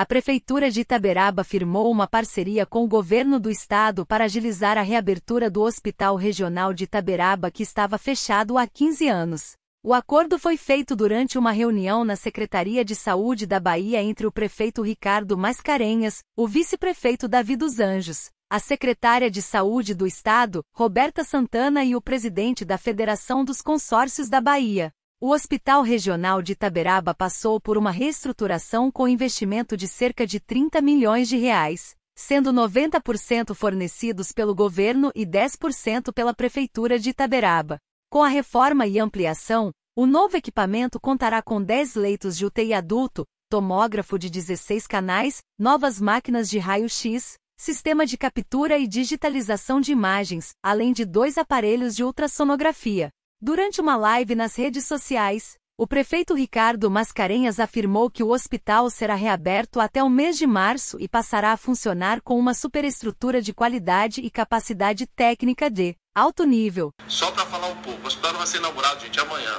a Prefeitura de Itaberaba firmou uma parceria com o governo do estado para agilizar a reabertura do Hospital Regional de Itaberaba que estava fechado há 15 anos. O acordo foi feito durante uma reunião na Secretaria de Saúde da Bahia entre o prefeito Ricardo Mascarenhas, o vice-prefeito Davi dos Anjos, a secretária de Saúde do Estado, Roberta Santana e o presidente da Federação dos Consórcios da Bahia. O Hospital Regional de Itaberaba passou por uma reestruturação com investimento de cerca de 30 milhões de reais, sendo 90% fornecidos pelo governo e 10% pela Prefeitura de Itaberaba. Com a reforma e ampliação, o novo equipamento contará com 10 leitos de UTI adulto, tomógrafo de 16 canais, novas máquinas de raio-x, sistema de captura e digitalização de imagens, além de dois aparelhos de ultrassonografia. Durante uma live nas redes sociais, o prefeito Ricardo Mascarenhas afirmou que o hospital será reaberto até o mês de março e passará a funcionar com uma superestrutura de qualidade e capacidade técnica de alto nível. Só para falar um pouco, o hospital vai ser inaugurado, gente, amanhã.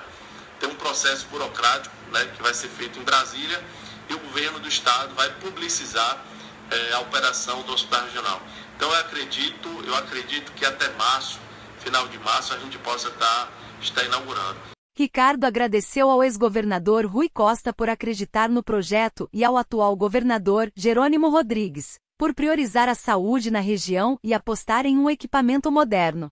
Tem um processo burocrático né, que vai ser feito em Brasília e o governo do estado vai publicizar é, a operação do hospital regional. Então eu acredito, eu acredito que até março, final de março, a gente possa estar está inaugurado. Ricardo agradeceu ao ex-governador Rui Costa por acreditar no projeto e ao atual governador Jerônimo Rodrigues por priorizar a saúde na região e apostar em um equipamento moderno.